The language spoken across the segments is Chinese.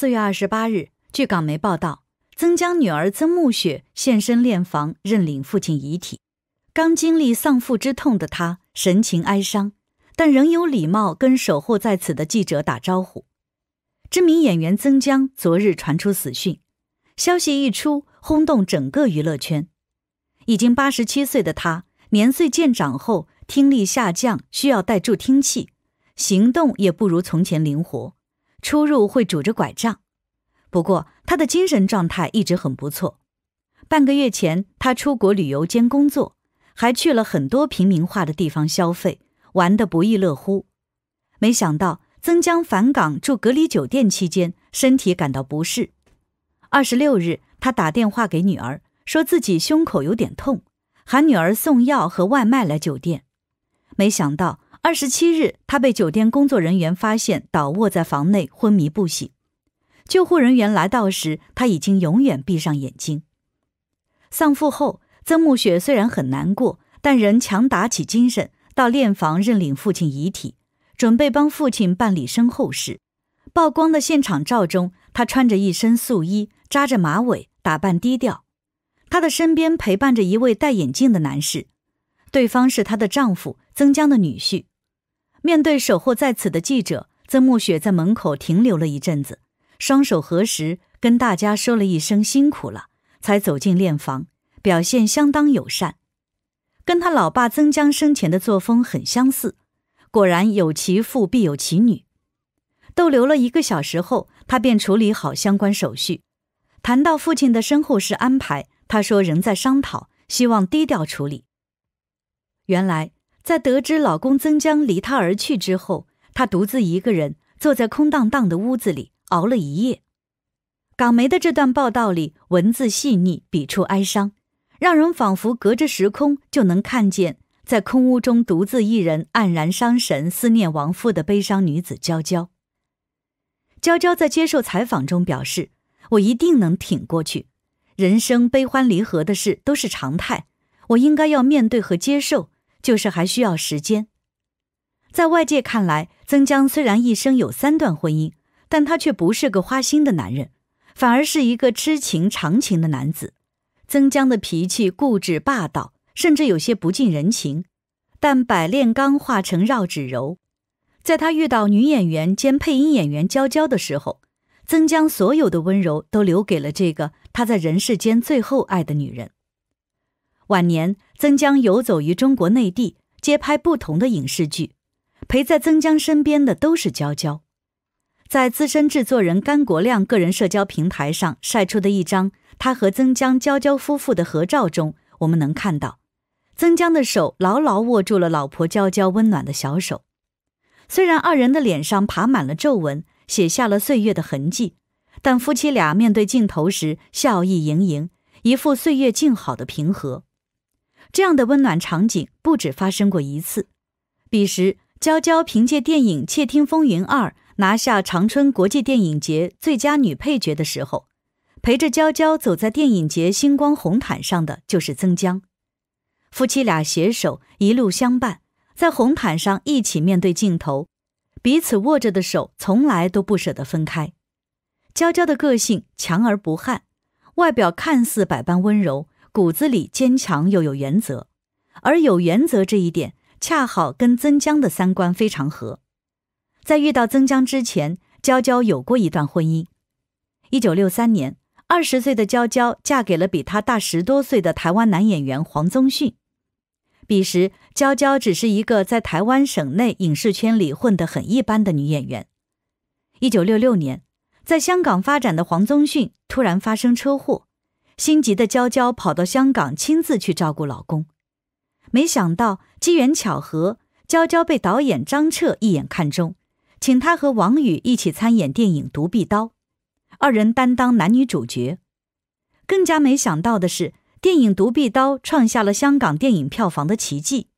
四月二十八日，据港媒报道，曾江女儿曾暮雪现身殓房认领父亲遗体。刚经历丧父之痛的她神情哀伤，但仍有礼貌跟守候在此的记者打招呼。知名演员曾江昨日传出死讯，消息一出轰动整个娱乐圈。已经八十七岁的他，年岁渐长后听力下降，需要戴助听器，行动也不如从前灵活。出入会拄着拐杖，不过他的精神状态一直很不错。半个月前，他出国旅游兼工作，还去了很多平民化的地方消费，玩得不亦乐乎。没想到，曾江返港住隔离酒店期间，身体感到不适。二十六日，他打电话给女儿，说自己胸口有点痛，喊女儿送药和外卖来酒店。没想到。二十七日，他被酒店工作人员发现倒卧在房内，昏迷不醒。救护人员来到时，他已经永远闭上眼睛。丧父后，曾暮雪虽然很难过，但仍强打起精神到殓房认领父亲遗体，准备帮父亲办理身后事。曝光的现场照中，她穿着一身素衣，扎着马尾，打扮低调。她的身边陪伴着一位戴眼镜的男士，对方是她的丈夫曾江的女婿。面对守候在此的记者，曾暮雪在门口停留了一阵子，双手合十，跟大家说了一声“辛苦了”，才走进练房，表现相当友善，跟他老爸曾江生前的作风很相似。果然有其父必有其女。逗留了一个小时后，他便处理好相关手续。谈到父亲的身后事安排，他说仍在商讨，希望低调处理。原来。在得知老公曾江离她而去之后，她独自一个人坐在空荡荡的屋子里熬了一夜。港媒的这段报道里，文字细腻，笔触哀伤，让人仿佛隔着时空就能看见，在空屋中独自一人黯然伤神、思念亡夫的悲伤女子娇娇。娇娇在接受采访中表示：“我一定能挺过去，人生悲欢离合的事都是常态，我应该要面对和接受。”就是还需要时间，在外界看来，曾江虽然一生有三段婚姻，但他却不是个花心的男人，反而是一个痴情长情的男子。曾江的脾气固执霸道，甚至有些不近人情，但百炼钢化成绕指柔。在他遇到女演员兼配音演员娇娇的时候，曾江所有的温柔都留给了这个他在人世间最后爱的女人。晚年，曾江游走于中国内地，接拍不同的影视剧。陪在曾江身边的都是娇娇。在资深制作人甘国亮个人社交平台上晒出的一张他和曾江、娇娇夫妇的合照中，我们能看到，曾江的手牢牢握住了老婆娇娇温暖的小手。虽然二人的脸上爬满了皱纹，写下了岁月的痕迹，但夫妻俩面对镜头时笑意盈盈，一副岁月静好的平和。这样的温暖场景不止发生过一次。彼时，娇娇凭借电影《窃听风云二》拿下长春国际电影节最佳女配角的时候，陪着娇娇走在电影节星光红毯上的就是曾江。夫妻俩携手一路相伴，在红毯上一起面对镜头，彼此握着的手从来都不舍得分开。娇娇的个性强而不悍，外表看似百般温柔。骨子里坚强又有原则，而有原则这一点恰好跟曾江的三观非常合。在遇到曾江之前，娇娇有过一段婚姻。一九六三年，二十岁的娇娇嫁给了比她大十多岁的台湾男演员黄宗迅。彼时，娇娇只是一个在台湾省内影视圈里混得很一般的女演员。一九六六年，在香港发展的黄宗迅突然发生车祸。心急的娇娇跑到香港亲自去照顾老公，没想到机缘巧合，娇娇被导演张彻一眼看中，请她和王羽一起参演电影《独臂刀》，二人担当男女主角。更加没想到的是，电影《独臂刀》创下了香港电影票房的奇迹，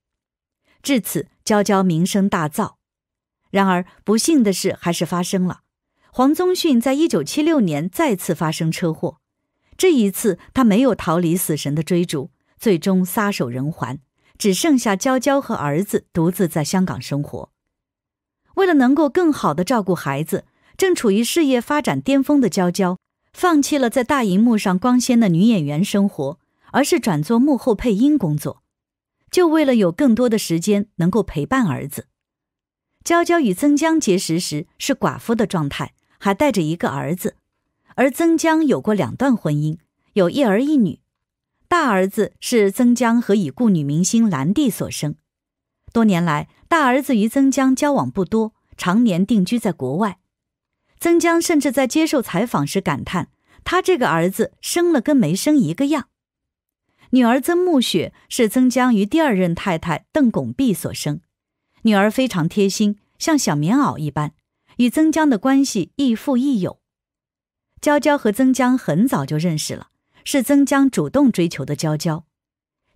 至此，娇娇名声大噪。然而，不幸的事还是发生了，黄宗迅在一九七六年再次发生车祸。这一次，他没有逃离死神的追逐，最终撒手人寰，只剩下娇娇和儿子独自在香港生活。为了能够更好的照顾孩子，正处于事业发展巅峰的娇娇，放弃了在大荧幕上光鲜的女演员生活，而是转做幕后配音工作，就为了有更多的时间能够陪伴儿子。娇娇与曾江结识时是寡妇的状态，还带着一个儿子。而曾江有过两段婚姻，有一儿一女。大儿子是曾江和已故女明星兰蒂所生。多年来，大儿子与曾江交往不多，常年定居在国外。曾江甚至在接受采访时感叹：“他这个儿子生了跟没生一个样。”女儿曾暮雪是曾江与第二任太太邓巩碧所生。女儿非常贴心，像小棉袄一般，与曾江的关系亦父亦友。娇娇和曾江很早就认识了，是曾江主动追求的娇娇。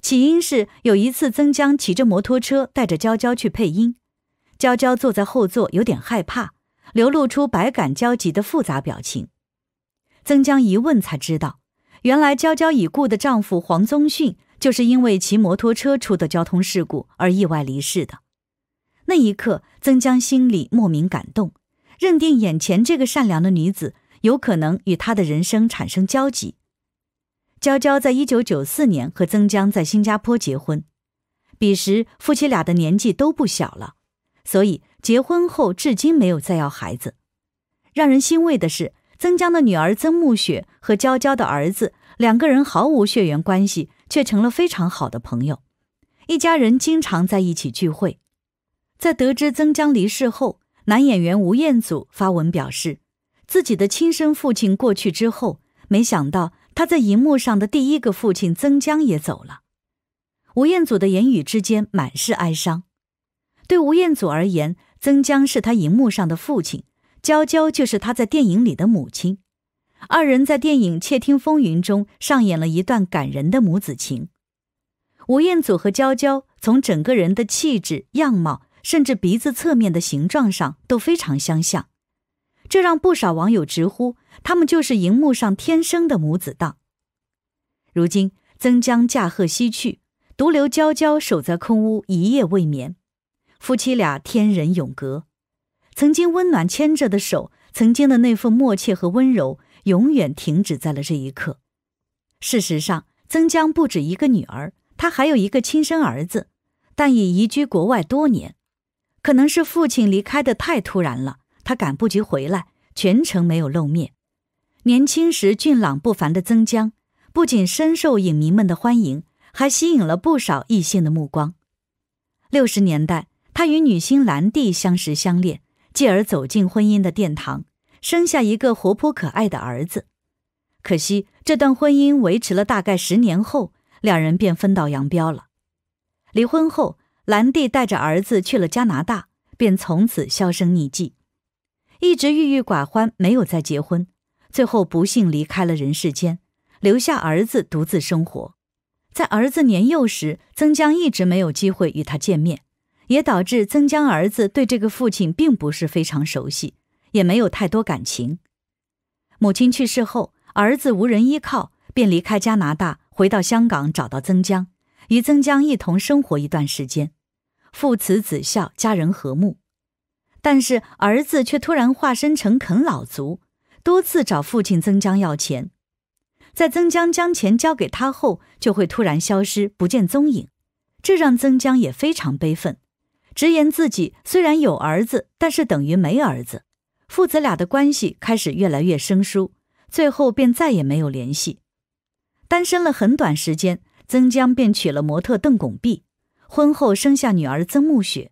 起因是有一次，曾江骑着摩托车带着娇娇去配音，娇娇坐在后座有点害怕，流露出百感交集的复杂表情。曾江一问才知道，原来娇娇已故的丈夫黄宗训就是因为骑摩托车出的交通事故而意外离世的。那一刻，曾江心里莫名感动，认定眼前这个善良的女子。有可能与他的人生产生交集。娇娇在一九九四年和曾江在新加坡结婚，彼时夫妻俩的年纪都不小了，所以结婚后至今没有再要孩子。让人欣慰的是，曾江的女儿曾暮雪和娇娇的儿子两个人毫无血缘关系，却成了非常好的朋友，一家人经常在一起聚会。在得知曾江离世后，男演员吴彦祖发文表示。自己的亲生父亲过去之后，没想到他在荧幕上的第一个父亲曾江也走了。吴彦祖的言语之间满是哀伤。对吴彦祖而言，曾江是他荧幕上的父亲，娇娇就是他在电影里的母亲。二人在电影《窃听风云》中上演了一段感人的母子情。吴彦祖和娇娇从整个人的气质、样貌，甚至鼻子侧面的形状上都非常相像。这让不少网友直呼，他们就是荧幕上天生的母子档。如今曾江驾鹤西去，独留娇娇守在空屋一夜未眠。夫妻俩天人永隔，曾经温暖牵着的手，曾经的那份默契和温柔，永远停止在了这一刻。事实上，曾江不止一个女儿，他还有一个亲生儿子，但已移居国外多年。可能是父亲离开的太突然了。他赶不及回来，全程没有露面。年轻时俊朗不凡的曾江，不仅深受影迷们的欢迎，还吸引了不少异性的目光。六十年代，他与女星兰蒂相识相恋，继而走进婚姻的殿堂，生下一个活泼可爱的儿子。可惜，这段婚姻维持了大概十年后，两人便分道扬镳了。离婚后，兰蒂带着儿子去了加拿大，便从此销声匿迹。一直郁郁寡欢，没有再结婚，最后不幸离开了人世间，留下儿子独自生活。在儿子年幼时，曾江一直没有机会与他见面，也导致曾江儿子对这个父亲并不是非常熟悉，也没有太多感情。母亲去世后，儿子无人依靠，便离开加拿大，回到香港找到曾江，与曾江一同生活一段时间。父慈子孝，家人和睦。但是儿子却突然化身成啃老族，多次找父亲曾江要钱，在曾江将钱交给他后，就会突然消失不见踪影，这让曾江也非常悲愤，直言自己虽然有儿子，但是等于没儿子，父子俩的关系开始越来越生疏，最后便再也没有联系。单身了很短时间，曾江便娶了模特邓巩碧，婚后生下女儿曾暮雪。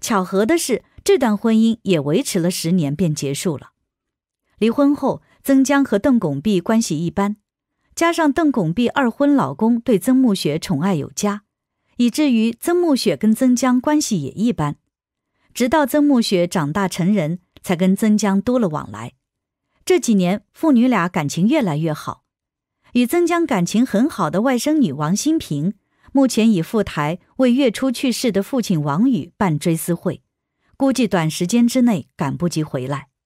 巧合的是。这段婚姻也维持了十年，便结束了。离婚后，曾江和邓拱璧关系一般，加上邓拱璧二婚老公对曾慕雪宠爱有加，以至于曾慕雪跟曾江关系也一般。直到曾慕雪长大成人，才跟曾江多了往来。这几年，父女俩感情越来越好。与曾江感情很好的外甥女王新平，目前已赴台为月初去世的父亲王宇办追思会。估计短时间之内赶不及回来。